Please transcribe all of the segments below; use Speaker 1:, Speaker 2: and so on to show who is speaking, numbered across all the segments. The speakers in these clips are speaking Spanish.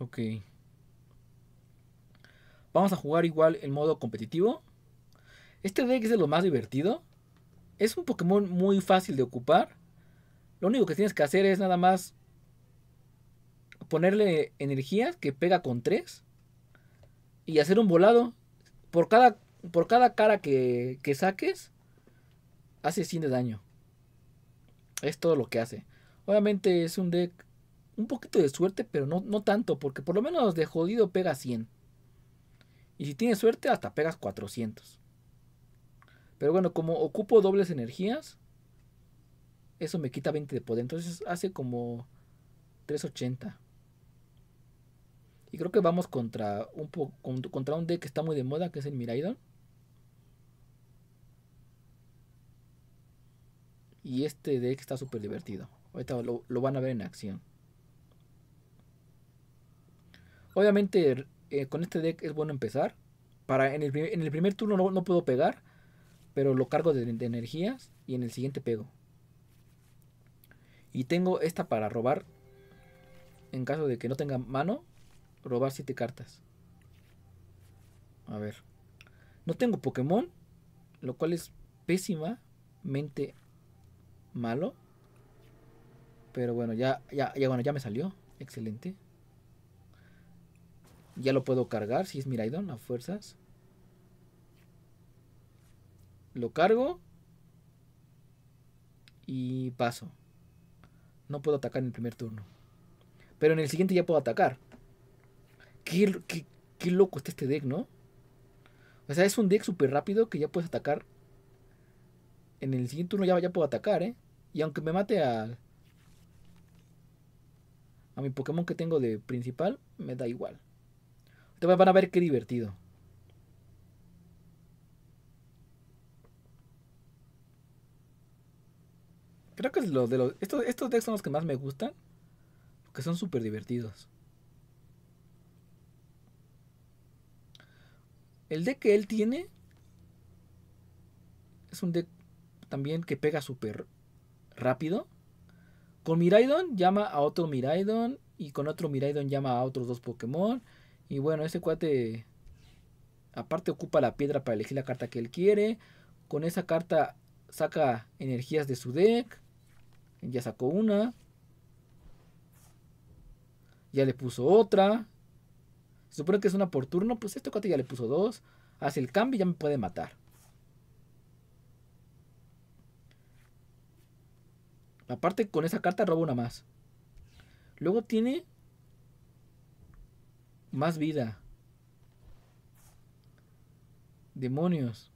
Speaker 1: Ok. Vamos a jugar igual el modo competitivo. Este deck es de lo más divertido. Es un Pokémon muy fácil de ocupar. Lo único que tienes que hacer es nada más ponerle energía que pega con 3 y hacer un volado. Por cada, por cada cara que, que saques, hace 100 de daño. Es todo lo que hace. Obviamente es un deck un poquito de suerte, pero no, tanto, porque por lo menos de jodido pega 100. Y si tienes suerte, hasta pegas 400. Pero bueno, como ocupo dobles energías, eso me quita 20 de poder. Entonces hace como 380. Y creo que vamos contra un, contra un deck que está muy de moda, que es el Miraidon. Y este deck está súper divertido. Ahorita lo, van a ver en acción. Obviamente eh, con este deck es bueno empezar. Para, en, el, en el primer turno no, puedo pegar, pero lo cargo de, energías y en el siguiente pego. Y tengo esta para robar. En caso de que no tenga mano, robar 7 cartas. A ver. No tengo Pokémon, lo cual es pésimamente malo. Pero bueno, ya, ya, ya, bueno, ya me salió. Excelente. Ya lo puedo cargar, si es Miraidon a fuerzas. Lo cargo. Y paso. No puedo atacar en el primer turno. Pero en el siguiente ya puedo atacar. Qué, loco está este deck, ¿no? O sea, es un deck súper rápido que ya puedes atacar. En el siguiente turno ya, ya puedo atacar, ¿eh? Y aunque me mate a... A mi Pokémon que tengo de principal, me da igual. Te van a ver qué divertido. Creo que es lo de los. Estos, estos decks son los que más me gustan. Porque son súper divertidos. El deck que él tiene. Es un deck también que pega súper rápido. Con Miraidon llama a otro Miraidon. Y con otro Miraidon llama a otros dos Pokémon. Y bueno, ese cuate aparte ocupa la piedra para elegir la carta que él quiere. Con esa carta saca energías de su deck. Ya sacó una. Ya le puso otra. Se supone que es una por turno. Pues este cuate ya le puso dos. Hace el cambio y ya me puede matar. Aparte con esa carta roba una más. Luego tiene más vida. Demonios.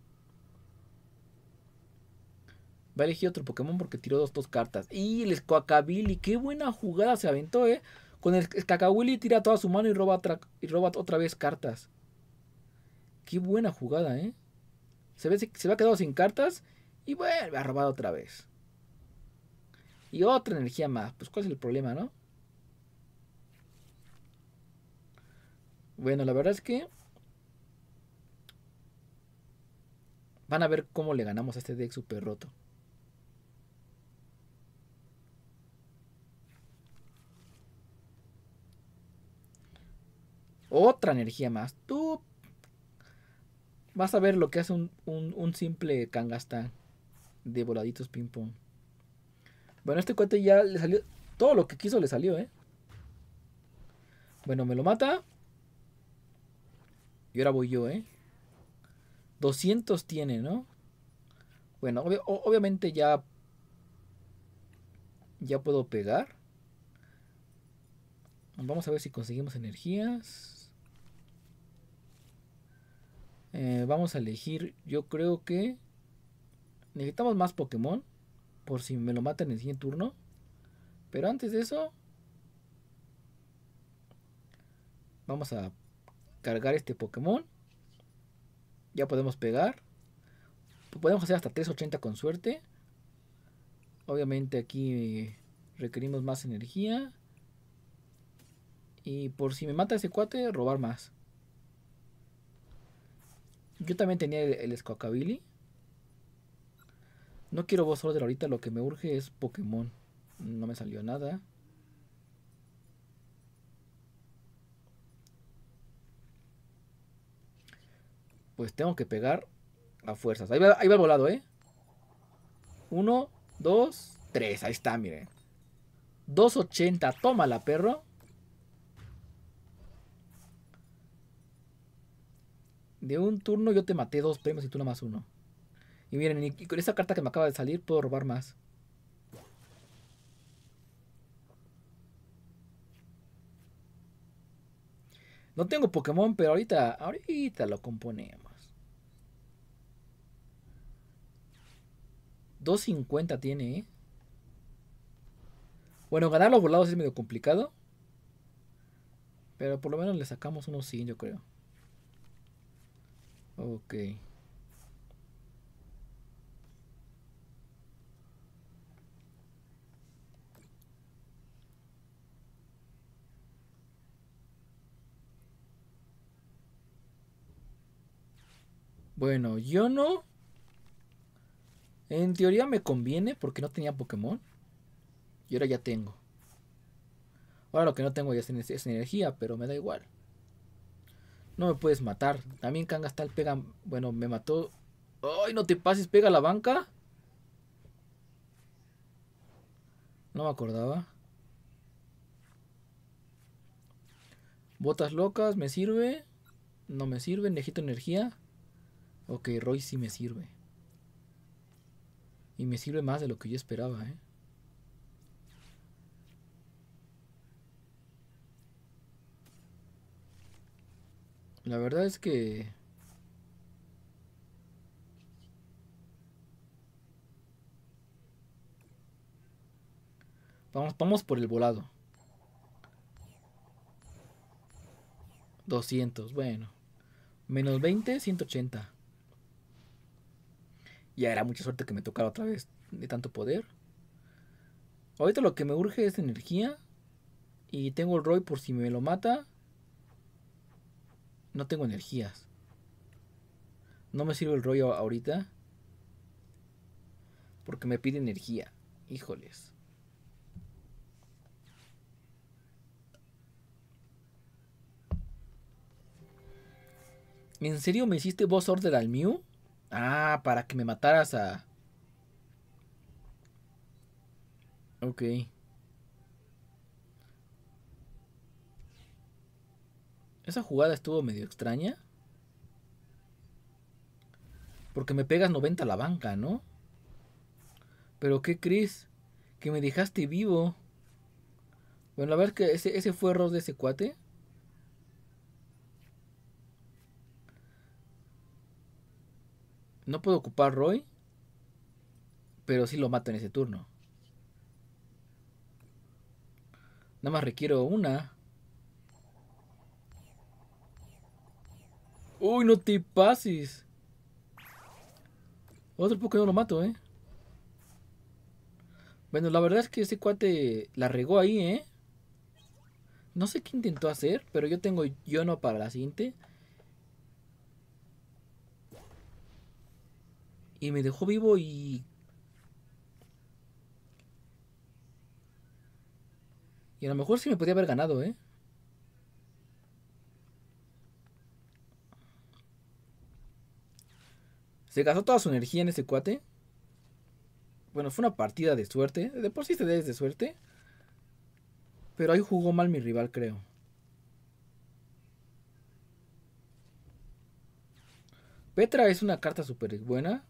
Speaker 1: Va a elegir otro Pokémon porque tiró dos, dos cartas. Y el Squawkabilly. Qué buena jugada se aventó, eh. Con el Cacahuili tira toda su mano y roba, otra, y roba otra vez cartas. Qué buena jugada, eh. Se, ve, se va quedado sin cartas y vuelve a robar otra vez. Y otra energía más. Pues cuál es el problema, ¿no? Bueno, la verdad es que van a ver cómo le ganamos a este deck super roto. Otra energía más. Tú vas a ver lo que hace un, un, simple Kangasta de voladitos ping-pong. Bueno, este cuate ya le salió. Todo lo que quiso le salió, ¿eh? Bueno, me lo mata. Y ahora voy yo, ¿eh? 200 tiene, ¿no? Bueno, obviamente ya... Ya puedo pegar. Vamos a ver si conseguimos energías. Eh, vamos a elegir, yo creo que... Necesitamos más Pokémon. Por si me lo matan en el siguiente turno. Pero antes de eso... Vamos a cargar este Pokémon. Ya podemos pegar. Podemos hacer hasta 380 con suerte. Obviamente aquí eh, requerimos más energía. Y por si me mata ese cuate, robar más. Yo también tenía el, el No quiero vosotros ahorita, lo que me urge es Pokémon. No me salió nada. pues tengo que pegar a fuerzas. Ahí va, el volado, ¿eh? Uno, dos, tres. Ahí está, miren. 280. Tómala, perro. De un turno yo te maté dos premios y tú nada más uno. Y miren, con esa carta que me acaba de salir puedo robar más. No tengo Pokémon, pero ahorita, ahorita lo componemos. 250 tiene, ¿eh? Bueno, ganar los volados es medio complicado. Pero por lo menos le sacamos unos 100, yo creo. Ok. Bueno, yo no. En teoría me conviene porque no tenía Pokémon. Y ahora ya tengo. Ahora lo que no tengo ya es, energía, pero me da igual. No me puedes matar. También Kangastal pega... Bueno, me mató... ¡Ay, no te pases! ¿Pega la banca? No me acordaba. Botas locas, ¿me sirve? No me sirve, necesito energía. Ok, Roy sí me sirve. Y me sirve más de lo que yo esperaba, ¿eh? La verdad es que... Vamos, vamos por el volado. 200, bueno. Menos 20, 180. Ya era mucha suerte que me tocara otra vez de tanto poder. Ahorita lo que me urge es energía. Y tengo el Roy por si me lo mata. No tengo energías. No me sirve el Roy ahorita. Porque me pide energía. Híjoles. ¿En serio me hiciste boss order al Mew? Ah, para que me mataras a... Ok. Esa jugada estuvo medio extraña. Porque me pegas 90 a la banca, ¿no? Pero qué, Chris. Que me dejaste vivo. Bueno, a ver que ese, ese fue error de ese cuate. No puedo ocupar Roy, pero sí lo mato en ese turno. Nada más requiero una. Uy, no te pases. Otro Pokémon lo mato, eh. Bueno, la verdad es que ese cuate la regó ahí, eh. No sé qué intentó hacer, pero yo tengo yo no para la siguiente. y me dejó vivo y... Y a lo mejor sí me podía haber ganado, ¿eh? Se gastó toda su energía en ese cuate. Bueno, fue una partida de suerte. De por sí se debe de suerte. Pero ahí jugó mal mi rival, creo. Petra es una carta súper buena.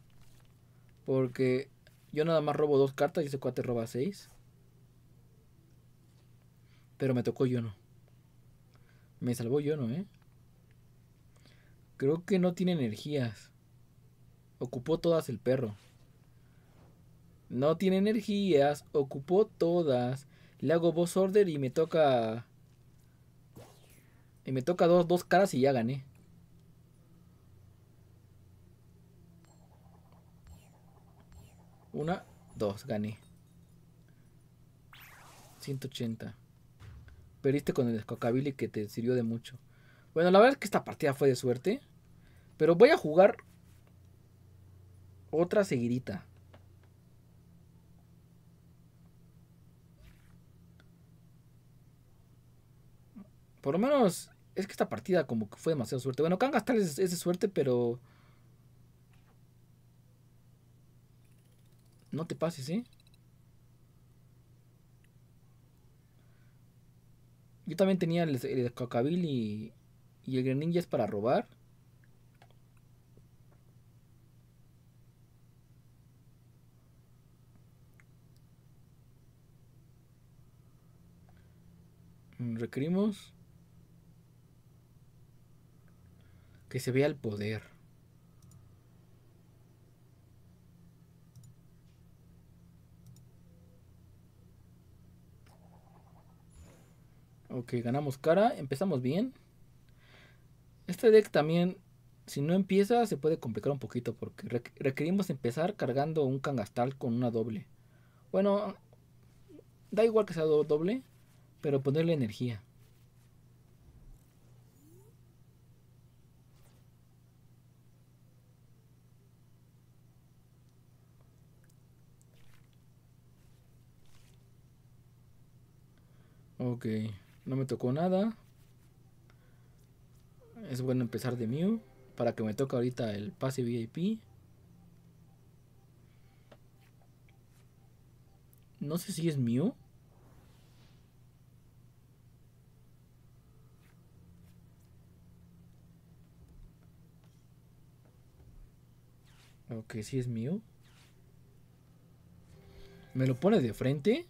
Speaker 1: Porque yo nada más robo dos cartas y ese cuate roba seis. Pero me tocó yo no. Me salvó yo no, ¿eh? Creo que no tiene energías. Ocupó todas el perro. No tiene energías. Ocupó todas. Le hago boss order y me toca... Y me toca dos, dos caras y ya gané. Una, dos, gané. 180. Perdiste con el escocabili que te sirvió de mucho. Bueno, la verdad es que esta partida fue de suerte. Pero voy a jugar otra seguidita. Por lo menos es que esta partida como que fue demasiado suerte. Bueno, Kangas es de suerte, pero... No te pases, ¿eh? Yo también tenía el, el y, y el Greninja es para robar. Mm, requerimos que se vea el poder. Ok, ganamos cara. Empezamos bien. Este deck también, si no empieza, se puede complicar un poquito. Porque requerimos empezar cargando un cangastal con una doble. Bueno, da igual que sea doble, pero ponerle energía. Ok. No me tocó nada. Es bueno empezar de mío. Para que me toque ahorita el pase VIP. No sé si es mío. Ok, si sí es mío. Me lo pone de frente.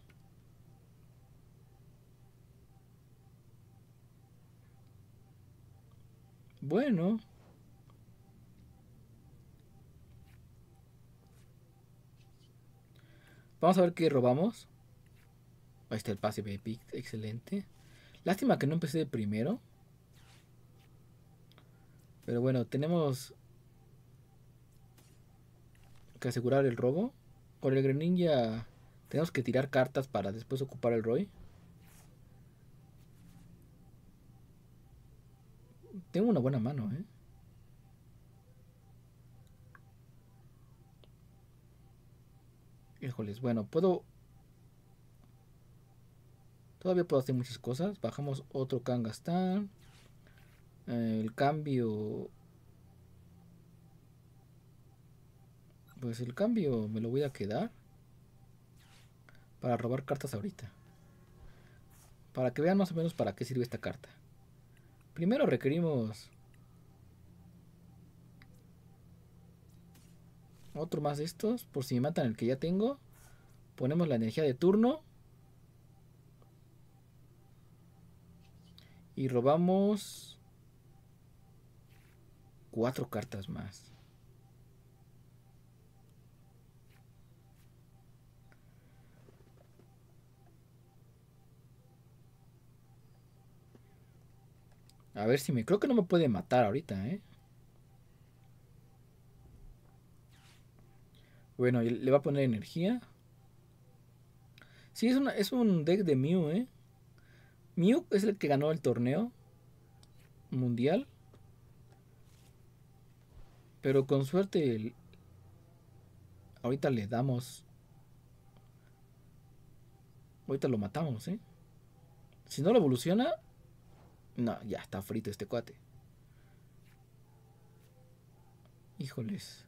Speaker 1: Bueno. Vamos a ver qué robamos. Ahí está el pase de excelente. Lástima que no empecé de primero. Pero bueno, tenemos que asegurar el robo. Con el Greninja tenemos que tirar cartas para después ocupar el Roy. Tengo una buena mano, ¿eh? Híjoles, bueno, puedo... Todavía puedo hacer muchas cosas. Bajamos otro Kangastan. El cambio... Pues el cambio me lo voy a quedar. Para robar cartas ahorita. Para que vean más o menos para qué sirve esta carta. Primero requerimos... Otro más de estos, por si me matan el que ya tengo. Ponemos la energía de turno. Y robamos... Cuatro cartas más. A ver si me... Creo que no me puede matar ahorita, ¿eh? Bueno, le va a poner energía. Sí, es, es un deck de Mew, ¿eh? Mew es el que ganó el torneo mundial. Pero con suerte... Ahorita le damos... Ahorita lo matamos, ¿eh? Si no lo evoluciona, no, ya está frito este cuate. Híjoles.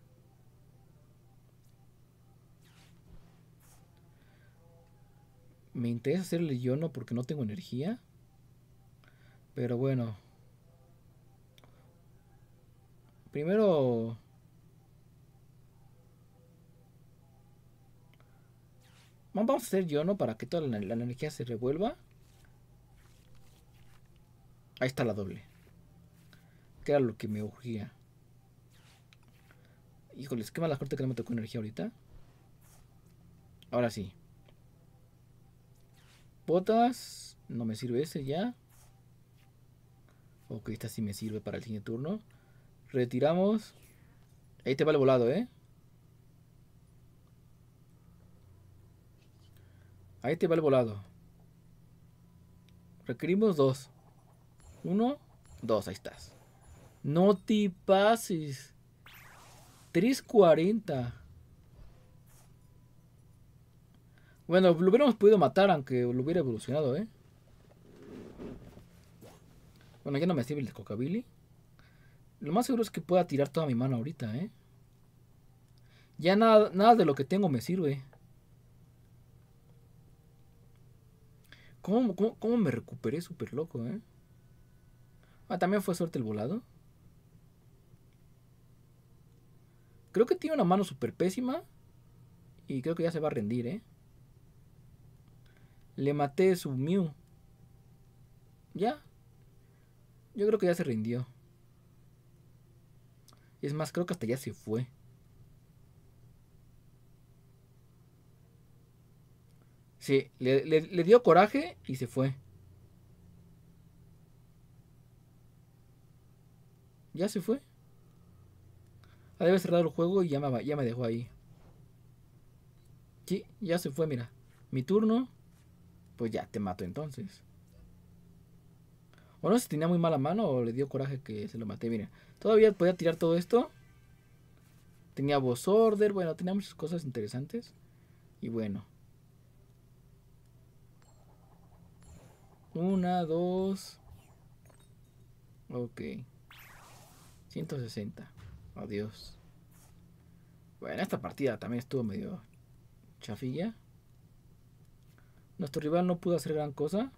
Speaker 1: Me interesa hacerle yono porque no tengo energía. Pero bueno. Primero... Vamos a hacer yono para que toda la, la energía se revuelva. Ahí está la doble. Que era lo que me urgía. Híjoles, qué la suerte que no me tocó energía ahorita. Ahora sí. Botas. No me sirve ese ya. Ok, esta sí me sirve para el siguiente turno. Retiramos. Ahí te va el volado, ¿eh? Ahí te va el volado. Requerimos dos. Uno, dos, ahí estás. No te pases. 340. Bueno, lo hubiéramos podido matar aunque lo hubiera evolucionado, ¿eh? Bueno, ya no me sirve el cocabili. Lo más seguro es que pueda tirar toda mi mano ahorita, ¿eh? Ya nada, nada de lo que tengo me sirve. ¿Cómo, cómo, cómo me recuperé súper loco, eh? Ah, también fue suerte el volado. Creo que tiene una mano súper pésima. Y creo que ya se va a rendir, ¿eh? Le maté su Mew. Ya. Yo creo que ya se rindió. Es más, creo que hasta ya se fue. Sí, le dio coraje y se fue. Ya se fue. Ah, debe cerrar el juego y ya me, ya me dejó ahí. Sí, ya se fue, mira. Mi turno. Pues ya te mato entonces. O no se si tenía muy mala mano o le dio coraje que se lo maté. Mira, todavía podía tirar todo esto. Tenía voz order. Bueno, tenía muchas cosas interesantes. Y bueno. Una, dos. Ok. 160. Adiós. Bueno, esta partida también estuvo medio chafilla. Nuestro rival no pudo hacer gran cosa.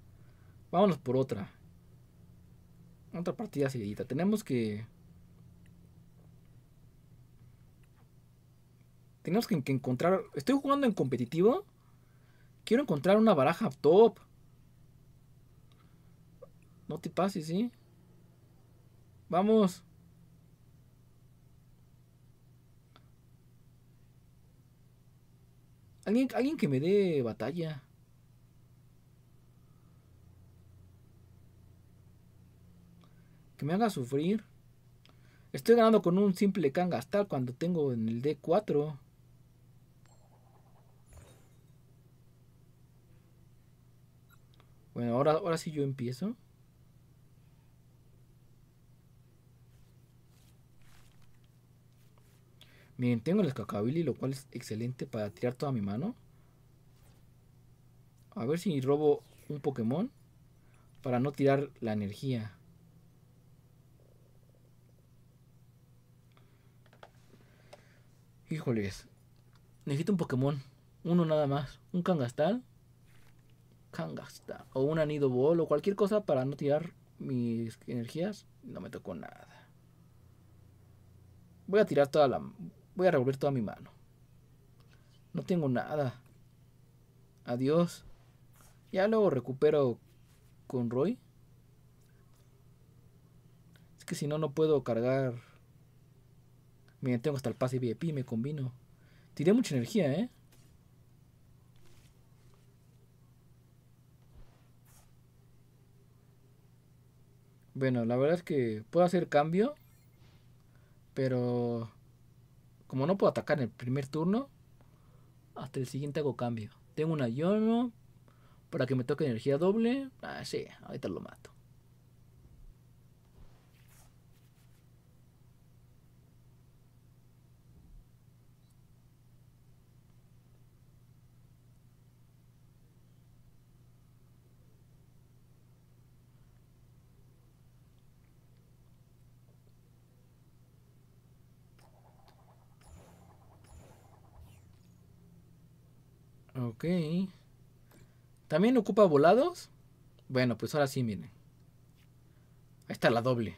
Speaker 1: Vámonos por otra. Otra partida seguidita. Tenemos que... Tenemos que encontrar... Estoy jugando en competitivo. Quiero encontrar una baraja top. No te pases, ¿sí? Vamos. Alguien, que me dé batalla. Que me haga sufrir. Estoy ganando con un simple can cuando tengo en el D4. Bueno, ahora, ahora sí yo empiezo. Miren, tengo el escacabili, lo cual es excelente para tirar toda mi mano. A ver si robo un Pokémon para no tirar la energía. Híjoles. Necesito un Pokémon. Uno nada más. Un Kangastal. Kangastal. O un Anido O cualquier cosa para no tirar mis energías. No me tocó nada. Voy a tirar toda la... Voy a revolver toda mi mano. No tengo nada. Adiós. Ya luego recupero con Roy. Es que si no, no puedo cargar. Miren, tengo hasta el pase VIP, me combino. Tiré mucha energía, ¿eh? Bueno, la verdad es que puedo hacer cambio. Pero como no puedo atacar en el primer turno, hasta el siguiente hago cambio. Tengo una Yono para que me toque energía doble. Ah, sí, ahorita lo mato. Ok. ¿También ocupa volados? Bueno, pues ahora sí, miren. Ahí está la doble.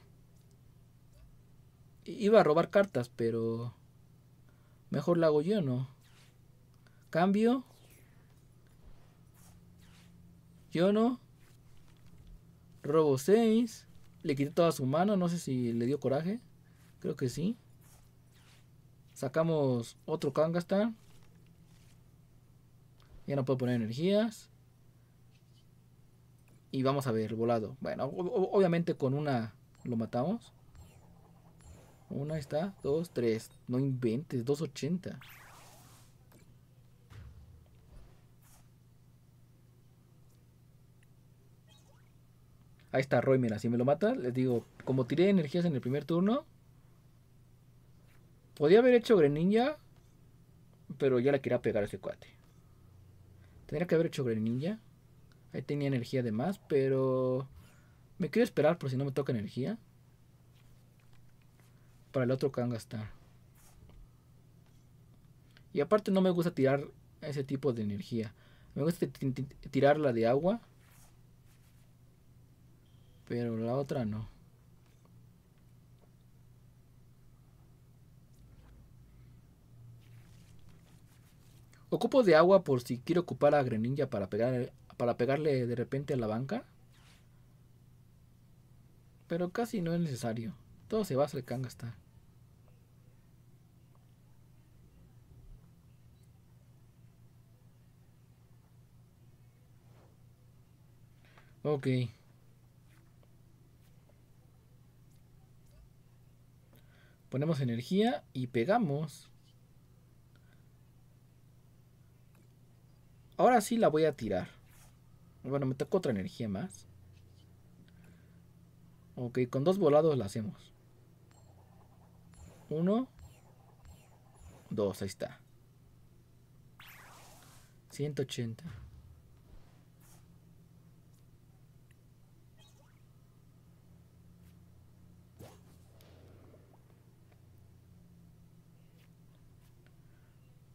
Speaker 1: Iba a robar cartas, pero... Mejor la hago yo, ¿no? Cambio. Yo no. Robo 6. Le quité toda su mano. No sé si le dio coraje. Creo que sí. Sacamos otro Kangastan. Ya no puedo poner energías. Y vamos a ver, volado. Bueno, obviamente con una lo matamos. Una está, dos, tres. No inventes, 280. Ahí está Roy, mira, si me lo mata, les digo, como tiré energías en el primer turno, podía haber hecho Greninja, pero ya le quería pegar a ese cuate. Tendría que haber hecho Greninja. Ahí tenía energía de más, pero... Me quiero esperar por si no me toca energía. Para el otro Kangastar. Y aparte no me gusta tirar ese tipo de energía. Me gusta tirar la de agua. Pero la otra no. Ocupo de agua por si quiero ocupar a Greninja para, pegar, para pegarle de repente a la banca. Pero casi no es necesario. Todo se va a el Kangasta. Ok. Ponemos energía y pegamos. Ahora sí la voy a tirar. Bueno, me tocó otra energía más. Ok, con dos volados la hacemos. Uno. Dos, ahí está. 180.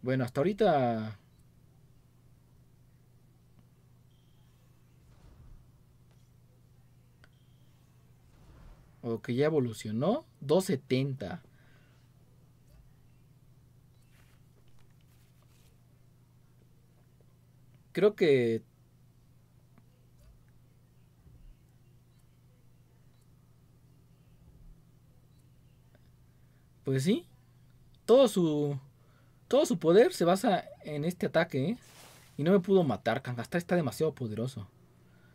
Speaker 1: Bueno, hasta ahorita o que ya evolucionó, 270. Creo que Pues sí. Todo su. Todo su poder se basa en este ataque, ¿eh? Y no me pudo matar. Hasta está demasiado poderoso.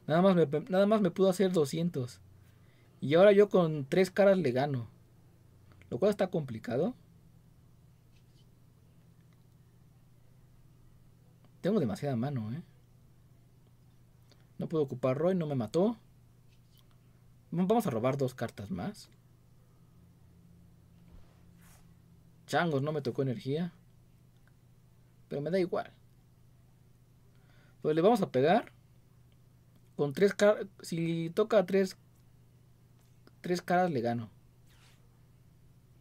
Speaker 1: Nada más me, nada más me pudo hacer 200. Y ahora yo con tres caras le gano. Lo cual está complicado. Tengo demasiada mano, ¿eh? No puedo ocupar Roy, no me mató. Vamos a robar dos cartas más. Changos, no me tocó energía. Pero me da igual. Pues le vamos a pegar. Con tres Si toca tres tres caras le gano.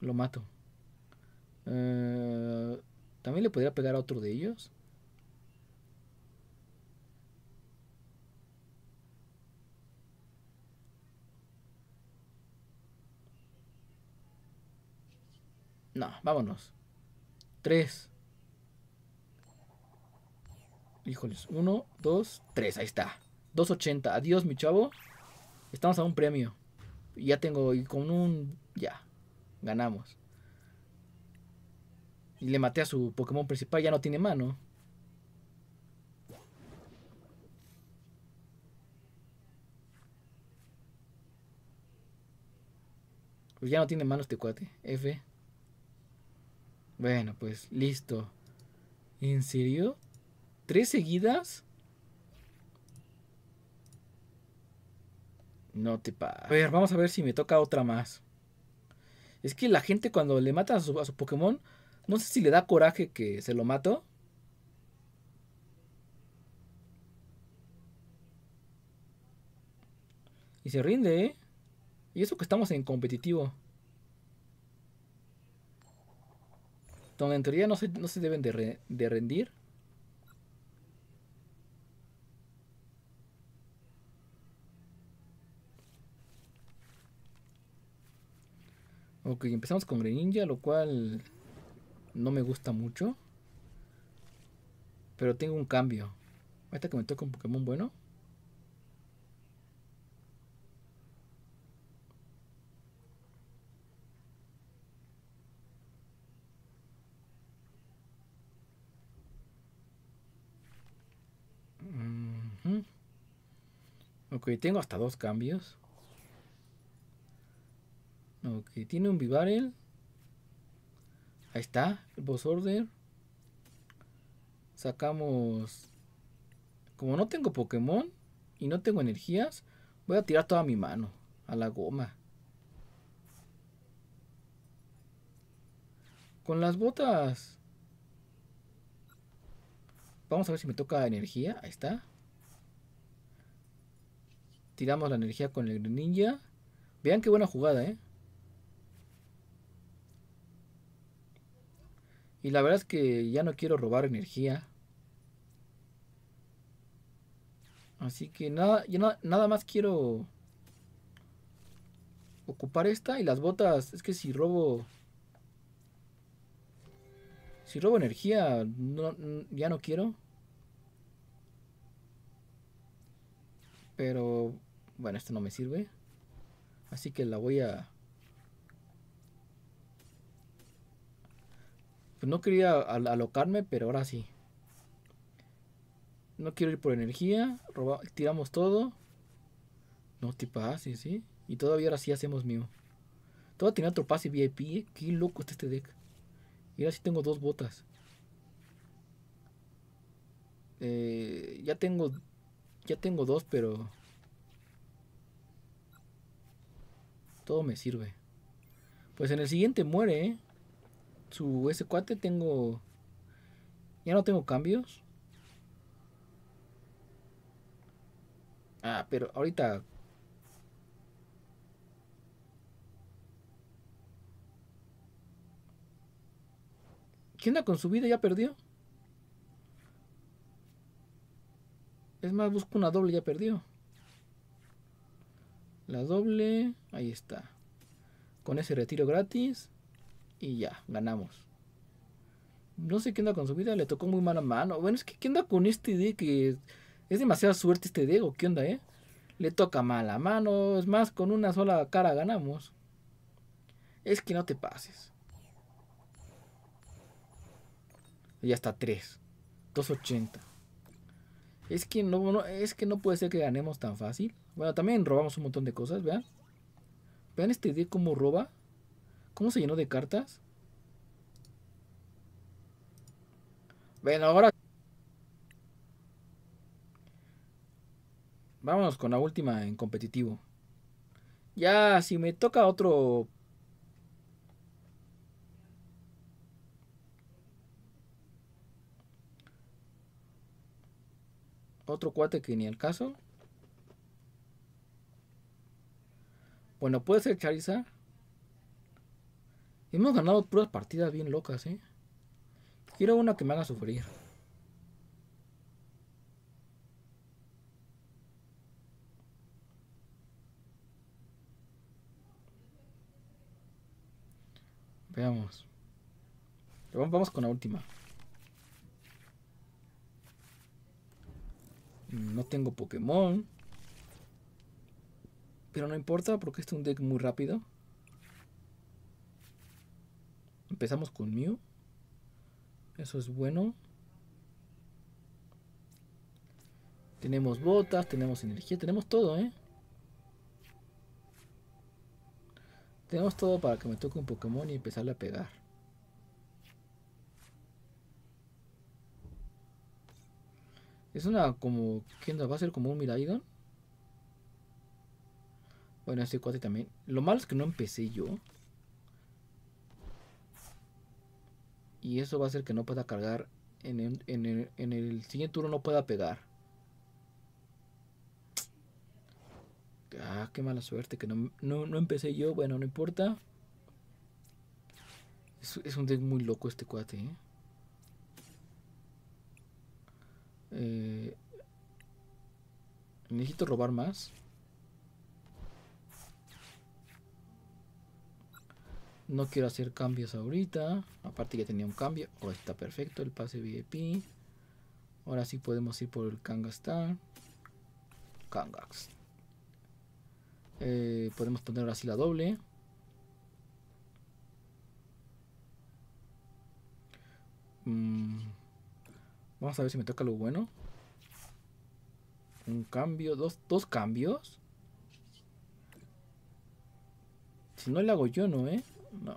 Speaker 1: Lo mato. Eh, También le podría pegar a otro de ellos. No, vámonos. Tres. Híjoles, uno, dos, tres, ahí está. Dos ochenta. Adiós, mi chavo. Estamos a un premio ya tengo, y con un, ya, ganamos. Y le maté a su Pokémon principal, ya no tiene mano. Pues ya no tiene mano este cuate. F. Bueno, pues listo. ¿En serio? ¿Tres seguidas? No te pases. A ver, vamos a ver si me toca otra más. Es que la gente cuando le mata a su, Pokémon, no sé si le da coraje que se lo mato. Y se rinde, ¿eh? Y eso que estamos en competitivo. Donde en teoría no se, deben de rendir. Ok, empezamos con Greninja, lo cual no me gusta mucho. Pero tengo un cambio. Ahorita que me toca un Pokémon bueno. Ok, tengo hasta dos cambios. Ok, tiene un Vivarel Ahí está, el boss order. Sacamos... Como no tengo Pokémon y no tengo energías, voy a tirar toda mi mano a la goma. Con las botas... Vamos a ver si me toca energía. Ahí está. Tiramos la energía con el Greninja Vean qué buena jugada, ¿eh? Y la verdad es que ya no quiero robar energía. Así que nada, nada más quiero ocupar esta y las botas. Es que si robo... Si robo energía, ya no quiero. Pero bueno, esto no me sirve. Así que la voy a Pues no quería alocarme, pero ahora sí. No quiero ir por energía. tiramos todo. No, tipo, sí, sí. Y todavía ahora sí hacemos mío. Todo tenía otro pase VIP. ¿eh? Qué loco está este deck. Y ahora sí tengo dos botas. Eh, ya tengo. Ya tengo dos, pero. Todo me sirve. Pues en el siguiente muere, ¿eh? su ese cuate tengo ya no tengo cambios. Ah, pero ahorita ¿Quién da con su vida? ¿Ya perdió? Es más, busco una doble, ya perdió. La doble, ahí está. Con ese retiro gratis y ya, ganamos. No sé qué onda con su vida, le tocó muy mala mano. Bueno, es que qué onda con este de que es demasiada suerte este o ¿qué onda, eh? Le toca mala mano, es más, con una sola cara ganamos. Es que no te pases. Y hasta 3. 280. Es que no, es que no puede ser que ganemos tan fácil. Bueno, también robamos un montón de cosas, vean. Vean este D cómo roba. ¿Cómo se llenó de cartas? Bueno, ahora... Vámonos con la última en competitivo. Ya, si me toca otro... Otro cuate que ni al caso. Bueno, puede ser Charizard. Hemos ganado puras partidas bien locas, ¿eh? Quiero una que me haga sufrir. Veamos. Vamos con la última. No tengo Pokémon. Pero no importa porque este es un deck muy rápido. Empezamos con Mew. Eso es bueno. Tenemos botas, tenemos energía, tenemos todo, ¿eh? Tenemos todo para que me toque un Pokémon y empezarle a pegar. Es una como... ¿Quién va a ser como un Miraidon? Bueno, este cuate también. Lo malo es que no empecé yo. y eso va a hacer que no pueda cargar en el, siguiente turno no pueda pegar ah qué mala suerte que no, empecé yo bueno no importa es, un deck muy loco este cuate ¿eh? Eh, necesito robar más No quiero hacer cambios ahorita. Aparte ya tenía un cambio. Oh, está perfecto el pase VIP. Ahora sí podemos ir por el Kangastar. Kangax. Eh, podemos poner ahora sí la doble. Mm, vamos a ver si me toca lo bueno. Un cambio, dos, dos cambios. Si no le hago yo, ¿no, eh? No.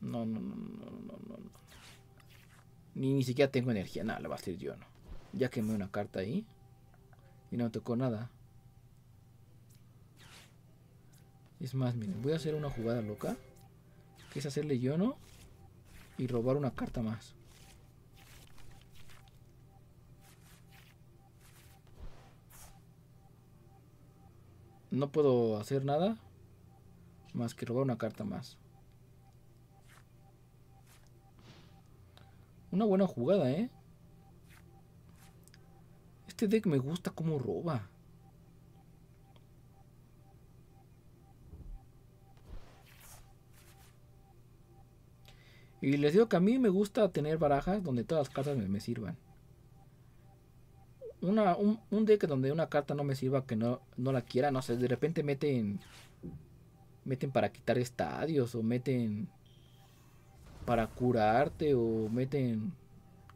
Speaker 1: No, no, no, no, no, no. Ni, ni siquiera tengo energía. Nada, le va a hacer yo, no. Ya quemé una carta ahí. Y no tocó nada. Es más, miren, voy a hacer una jugada loca. Que es hacerle yo no y robar una carta más. No puedo hacer nada. Más que robar una carta más. Una buena jugada, ¿eh? Este deck me gusta como roba. Y les digo que a mí me gusta tener barajas donde todas las cartas me, sirvan. un, deck donde una carta no me sirva, que no, la quiera, no sé, de repente mete en meten para quitar estadios o meten para curarte o meten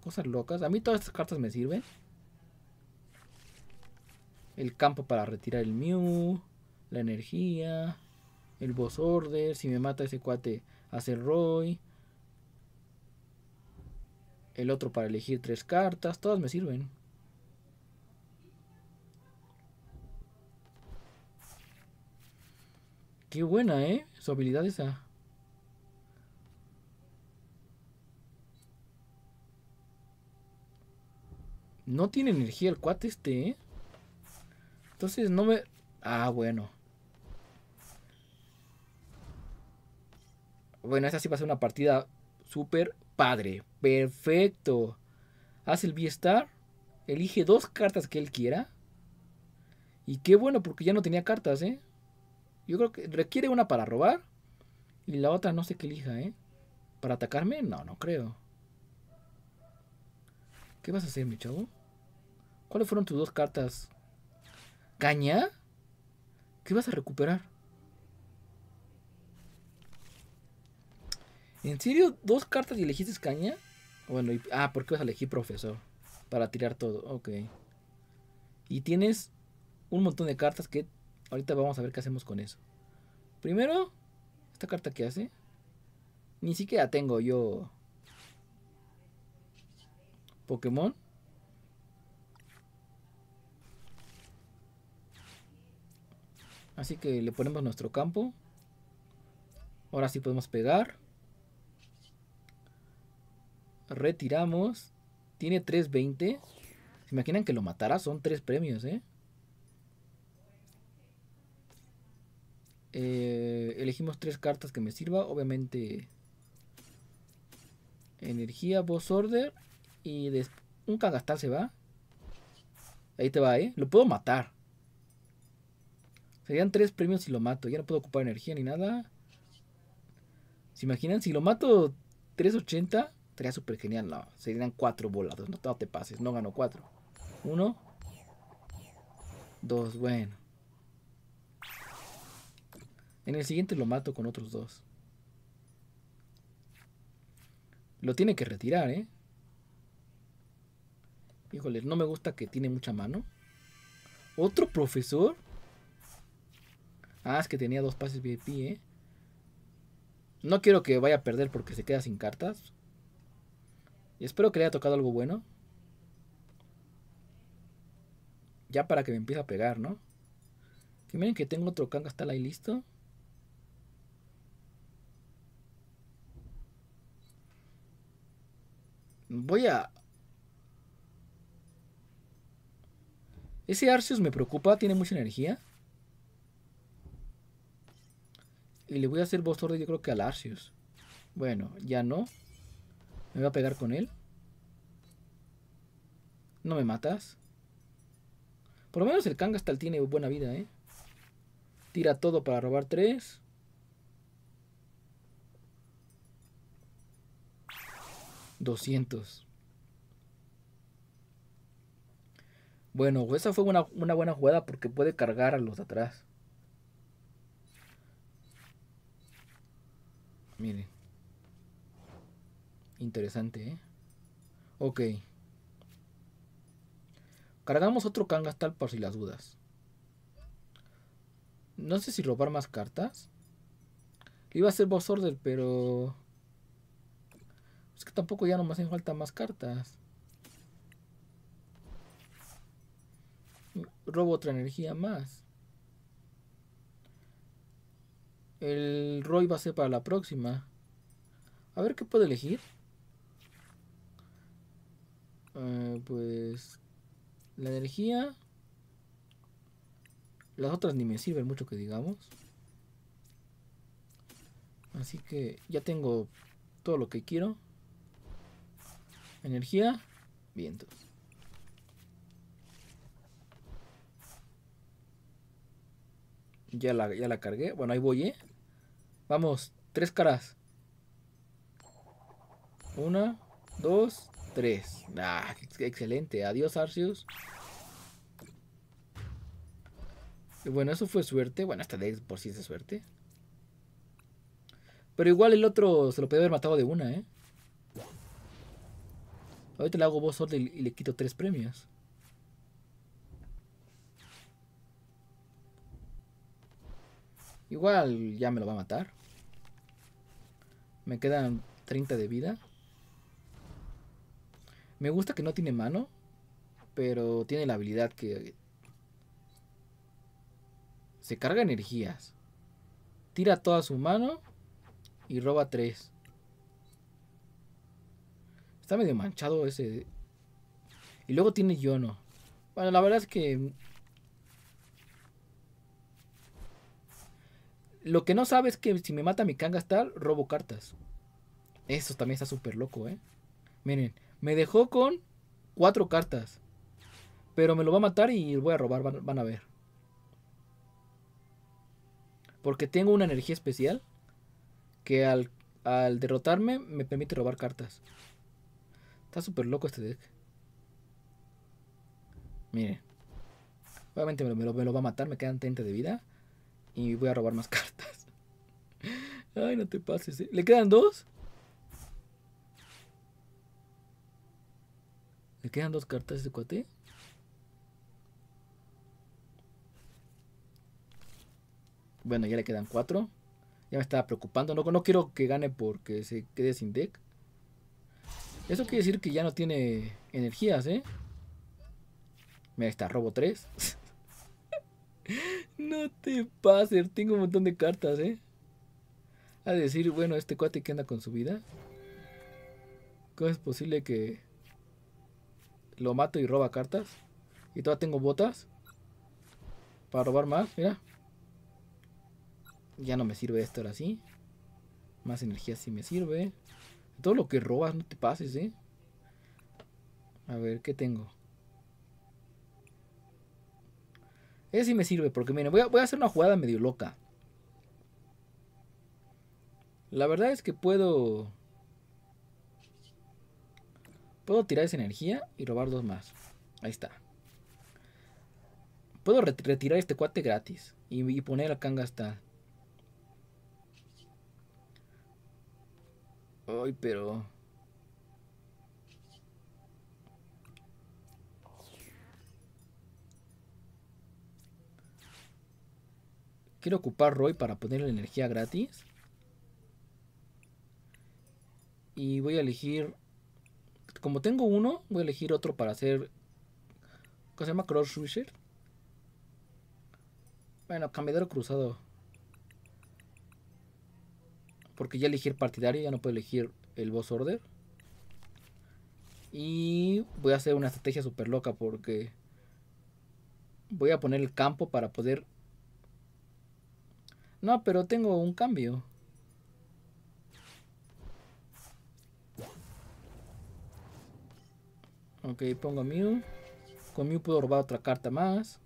Speaker 1: cosas locas. A mí todas estas cartas me sirven. El campo para retirar el Mew, la energía, el boss order, si me mata ese cuate hace Roy. El otro para elegir tres cartas, todas me sirven. Qué buena, ¿eh? Su habilidad esa. No tiene energía el cuate este, ¿eh? Entonces no me... Ah, bueno. Bueno, esta sí va a ser una partida súper padre. Perfecto. Hace el v star Elige dos cartas que él quiera. Y qué bueno, porque ya no tenía cartas, ¿eh? Yo creo que requiere una para robar. Y la otra no sé qué elija, ¿eh? ¿Para atacarme? No, no creo. ¿Qué vas a hacer, mi chavo? ¿Cuáles fueron tus dos cartas? ¿Caña? ¿Qué vas a recuperar? ¿En serio? ¿Dos cartas y elegiste caña? Bueno, ah, ¿por qué vas a elegir profesor? Para tirar todo, ok. Y tienes un montón de cartas que Ahorita vamos a ver qué hacemos con eso. Primero, esta carta que hace. Ni siquiera tengo yo Pokémon. Así que le ponemos nuestro campo. Ahora sí podemos pegar. Retiramos. Tiene 320. ¿Se imaginan que lo matara? Son tres premios, ¿eh? Eh, elegimos tres cartas que me sirva. Obviamente. Energía, boss order. Y Un cagastal se va. Ahí te va, ¿eh? Lo puedo matar. Serían tres premios si lo mato. Ya no puedo ocupar energía ni nada. ¿Se imaginan? Si lo mato 380, sería súper genial. No, serían cuatro bolas No, no te pases. No gano cuatro. Uno. Dos, bueno. En el siguiente lo mato con otros dos. Lo tiene que retirar, ¿eh? Híjole, no me gusta que tiene mucha mano. ¿Otro profesor? Ah, es que tenía dos pases VIP, ¿eh? No quiero que vaya a perder porque se queda sin cartas. Y espero que le haya tocado algo bueno. Ya para que me empiece a pegar, ¿no? Que miren que tengo otro Kanga está ahí listo. Voy a... Ese Arceus me preocupa, tiene mucha energía. Y le voy a hacer boss yo creo que al Arceus. Bueno, ya no. Me voy a pegar con él. No me matas. Por lo menos el Kangastal tiene buena vida, ¿eh? Tira todo para robar tres. 200. Bueno, esa fue una, buena jugada porque puede cargar a los de atrás. Miren. Interesante, ¿eh? Ok. Cargamos otro Kangastal por si las dudas. No sé si robar más cartas. iba a ser boss order, pero... Es que tampoco ya no me hacen falta más cartas. Robo otra energía más. El Roy va a ser para la próxima. A ver qué puedo elegir. Eh, pues la energía. Las otras ni me sirven mucho que digamos. Así que ya tengo todo lo que quiero. Energía, vientos. Ya la, ya la cargué. Bueno, ahí voy, ¿eh? Vamos, tres caras. Una, dos, tres. Ah, excelente. Adiós, Arceus. Y bueno, eso fue suerte. Bueno, hasta de por sí es de suerte. Pero igual el otro se lo puede haber matado de una, ¿eh? Ahorita le hago voz y, le quito tres premios. Igual ya me lo va a matar. Me quedan 30 de vida. Me gusta que no tiene mano. Pero tiene la habilidad que... Se carga energías. Tira toda su mano. Y roba 3. Está medio manchado ese. Y luego tiene Yono. Bueno, la verdad es que. Lo que no sabe es que si me mata mi Kangastar, robo cartas. Eso también está súper loco, ¿eh? Miren, me dejó con cuatro cartas. Pero me lo va a matar y voy a robar, van, a ver. Porque tengo una energía especial que al, al derrotarme me permite robar cartas. Está súper loco este deck. Miren. Obviamente me lo, va a matar, me quedan 30 de vida. Y voy a robar más cartas. Ay, no te pases. ¿eh? ¿Le quedan dos? ¿Le quedan dos cartas a este cuate? Bueno, ya le quedan cuatro. Ya me estaba preocupando. No, no quiero que gane porque se quede sin deck. Eso quiere decir que ya no tiene energías, ¿eh? Mira, está, robo tres. no te pases, tengo un montón de cartas, ¿eh? A decir, bueno, este cuate que anda con su vida. ¿Cómo es posible que lo mato y roba cartas? Y todavía tengo botas para robar más, mira. Ya no me sirve esto ahora sí. Más energía sí me sirve. Todo lo que robas, no te pases, ¿eh? A ver, ¿qué tengo? Ese sí me sirve, porque miren, voy a, voy a hacer una jugada medio loca. La verdad es que puedo... Puedo tirar esa energía y robar dos más. Ahí está. Puedo retirar este cuate gratis. Y, poner a Kangasta. hasta pero... Quiero ocupar Roy para ponerle energía gratis. Y voy a elegir... Como tengo uno, voy a elegir otro para hacer... ¿Cómo se llama? Cross Rusher. Bueno, cambiador cruzado. Porque ya elegir partidario, ya no puedo elegir el boss order. Y voy a hacer una estrategia súper loca porque voy a poner el campo para poder... No, pero tengo un cambio. Ok, pongo a Mew. Con Mew puedo robar otra carta más.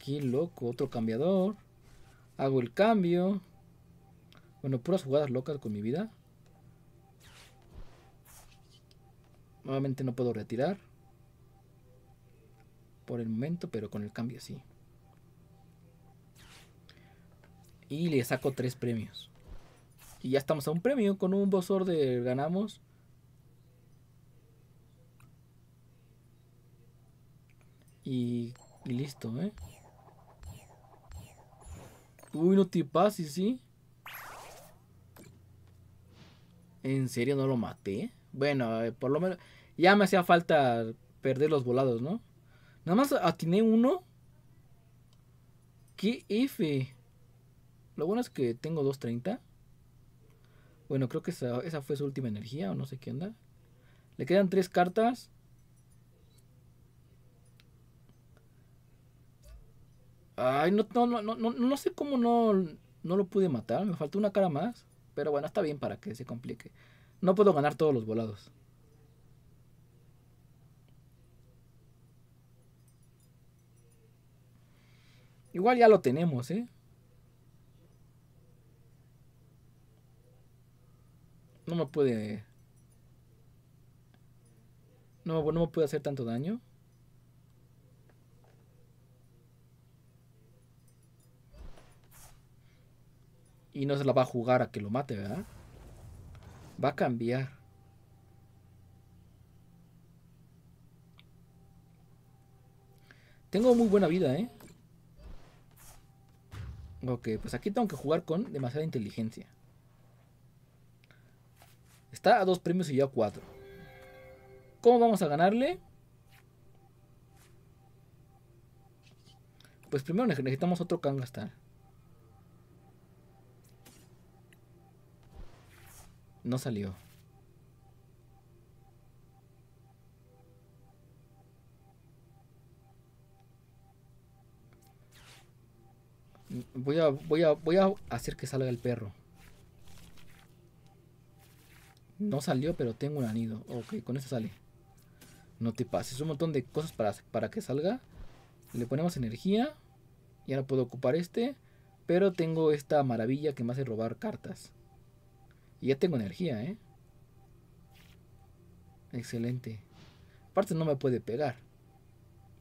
Speaker 1: Qué loco, otro cambiador. Hago el cambio. Bueno, puras jugadas locas con mi vida. Nuevamente no puedo retirar. Por el momento, pero con el cambio sí. Y le saco tres premios. Y ya estamos a un premio. Con un Boss de ganamos. Y, y listo, ¿eh? Uy, no te pases, ¿sí? ¿En serio no lo maté? Bueno, eh, por lo menos ya me hacía falta perder los volados, ¿no? Nada más atiné uno. ¡Qué ifi. Lo bueno es que tengo 230. Bueno, creo que esa, fue su última energía o no sé qué onda. Le quedan tres cartas. Ay, no, no, no, no, no sé cómo no, no lo pude matar. Me faltó una cara más. Pero bueno, está bien para que se complique. No puedo ganar todos los volados. Igual ya lo tenemos, ¿eh? No me puede... No, no me puede hacer tanto daño. Y no se la va a jugar a que lo mate, ¿verdad? Va a cambiar. Tengo muy buena vida, ¿eh? Ok, pues aquí tengo que jugar con demasiada inteligencia. Está a dos premios y ya a cuatro. ¿Cómo vamos a ganarle? Pues primero necesitamos otro Kangasta. No salió. Voy a, voy a, voy a hacer que salga el perro. No salió, pero tengo un anido. Ok, con eso sale. No te pases. Un montón de cosas para, para que salga. Le ponemos energía. Y ahora puedo ocupar este. Pero tengo esta maravilla que me hace robar cartas. Y ya tengo energía, ¿eh? Excelente. Aparte no me puede pegar.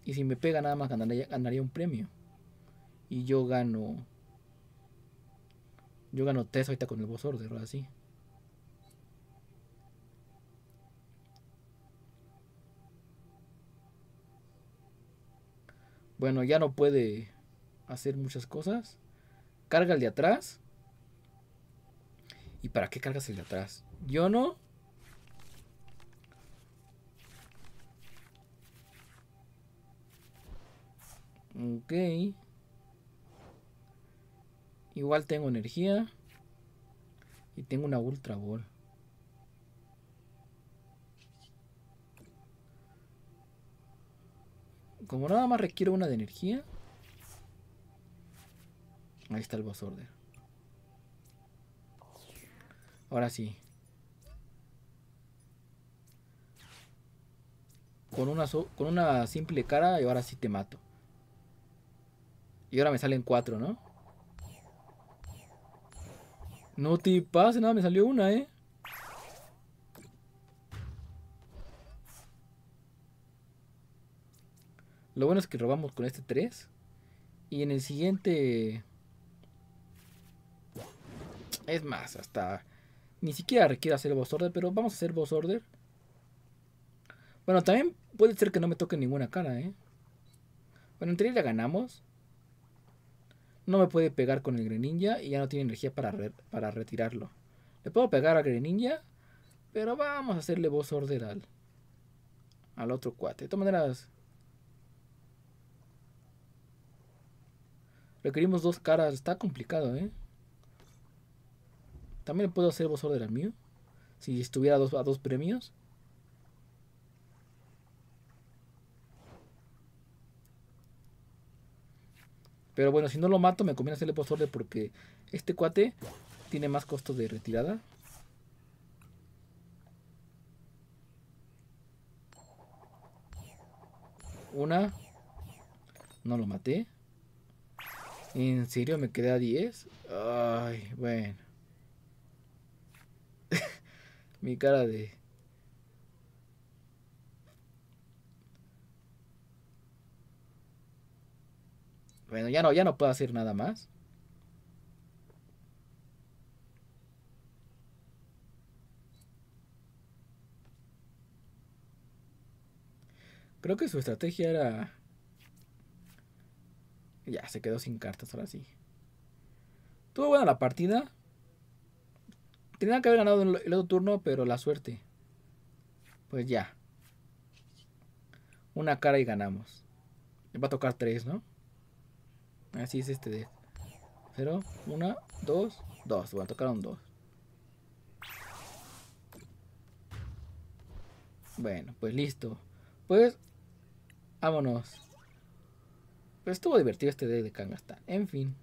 Speaker 1: Y si me pega nada más ganaría, un premio. Y yo gano... Yo gano 3 ahorita con el boss order, así. Bueno, ya no puede hacer muchas cosas. Carga el de atrás. ¿Y para qué cargas el de atrás? Yo no. Ok. Igual tengo energía. Y tengo una Ultra Ball. Como nada más requiero una de energía. Ahí está el boss order. Ahora sí. Con una, con una simple cara y ahora sí te mato. Y ahora me salen cuatro, ¿no? No te pase nada, me salió una, ¿eh? Lo bueno es que robamos con este 3. Y en el siguiente... Es más, hasta ni siquiera requiere hacer boss order, pero vamos a hacer boss order. Bueno, también puede ser que no me toque ninguna cara, ¿eh? Bueno, entre teoría la ganamos. No me puede pegar con el Greninja y ya no tiene energía para, para retirarlo. Le puedo pegar al Greninja, pero vamos a hacerle boss order al, al otro cuate. De todas maneras, requerimos dos caras. Está complicado, ¿eh? También puedo hacer voz de al Mew. Si estuviera a dos, a dos premios. Pero bueno, si no lo mato, me conviene hacerle Boss porque este cuate tiene más costo de retirada. Una. No lo maté. ¿En serio me queda 10? Ay, bueno mi cara de... Bueno, ya no, ya no puedo hacer nada más. Creo que su estrategia era... Ya, se quedó sin cartas ahora sí. Tuvo buena la partida, Tendrían que haber ganado el otro turno, pero la suerte. Pues ya. Una cara y ganamos. Va a tocar tres, ¿no? Así es este de. Pero, una, dos, dos. Bueno, tocaron dos. Bueno, pues listo. Pues, vámonos. Pues estuvo divertido este deck de Kangastan. En fin.